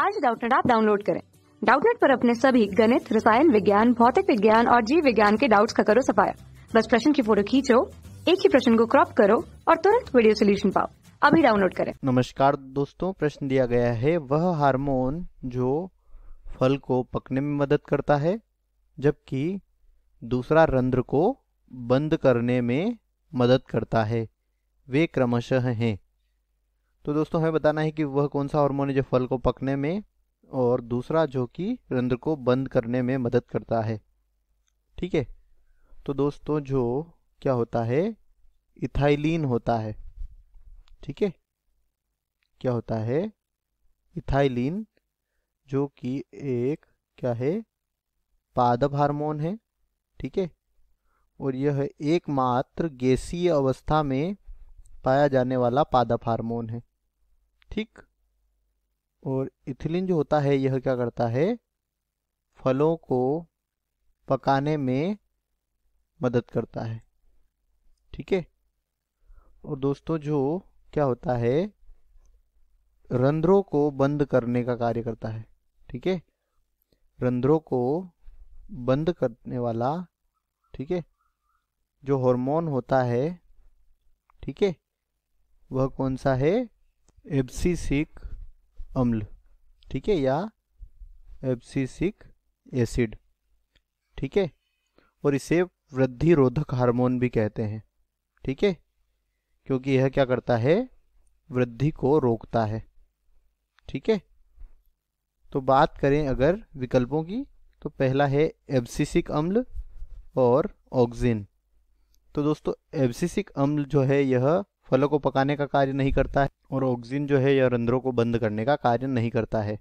आज डाउटनेट आप डाउनलोड करें डाउटनेट पर अपने सभी गणित रसायन विज्ञान भौतिक विज्ञान और जीव विज्ञान के डाउट्स का करो सफाया बस प्रश्न की फोटो खींचो एक ही प्रश्न को क्रॉप करो और तुरंत वीडियो सोल्यूशन पाओ अभी डाउनलोड करें नमस्कार दोस्तों प्रश्न दिया गया है वह हार्मोन जो फल को पकने में मदद करता है जबकि दूसरा रंध्र को बंद करने में मदद करता है वे क्रमशः हैं तो दोस्तों हमें बताना है कि वह कौन सा हार्मोन है जो फल को पकने में और दूसरा जो कि रंध्र को बंद करने में मदद करता है ठीक है तो दोस्तों जो क्या होता है इथाइलिन होता है ठीक है क्या होता है इथाइलिन जो कि एक क्या है पादप हार्मोन है ठीक है और यह एकमात्र गैसीय अवस्था में पाया जाने वाला पादप हार्मोन है ठीक और इथिलिन जो होता है यह क्या करता है फलों को पकाने में मदद करता है ठीक है और दोस्तों जो क्या होता है रंध्रों को बंद करने का कार्य करता है ठीक है रंध्रों को बंद करने वाला ठीक है जो हार्मोन होता है ठीक है वह कौन सा है एब्सिसिक अम्ल ठीक है या एब्सिसिक एसिड ठीक है और इसे वृद्धि रोधक हार्मोन भी कहते हैं ठीक है क्योंकि यह क्या करता है वृद्धि को रोकता है ठीक है तो बात करें अगर विकल्पों की तो पहला है एब्सिसिक अम्ल और ऑक्सिन तो दोस्तों एब्सिसिक अम्ल जो है यह फलों को पकाने का कार्य नहीं करता है और ऑक्सीजन जो है यह रंध्रों को बंद करने का कार्य नहीं करता है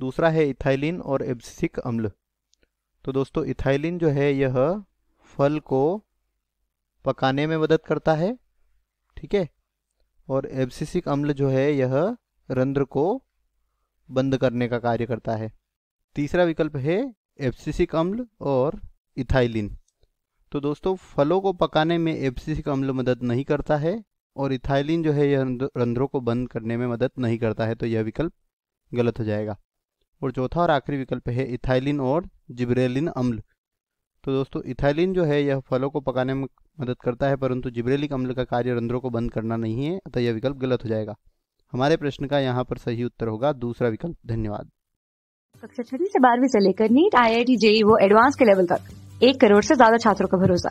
दूसरा है इथाइलिन और एब्सिसिक अम्ल तो दोस्तों इथाइलिन जो है यह फल को पकाने में मदद करता है ठीक है और एब्सिसिक अम्ल जो है यह रंध्र को बंद करने का कार्य करता है तीसरा विकल्प है एब्सिसिक अम्ल और इथाइलिन तो दोस्तों फलों को पकाने में एब्सिसिक अम्ल मदद नहीं करता है और इथाइलिन जो है यह रंध्रों को बंद करने में मदद नहीं करता है तो यह विकल्प गलत हो जाएगा और चौथा और आखिरी विकल्प है इथाइलिन और जिब्रेलिन अम्ल तो दोस्तों इथाइलिन जो है यह फलों को पकाने में मदद करता है परंतु जिब्रेलिक अम्ल का कार्य रंध्रों को बंद करना नहीं है अतः यह विकल्प गलत हो जाएगा हमारे प्रश्न का यहाँ पर सही उत्तर होगा दूसरा विकल्प धन्यवाद कक्षा छठी से बारहवीं से लेकर NEET IIT JEE वो एडवांस के लेवल तक एक करोड़ से ज्यादा छात्रों का भरोसा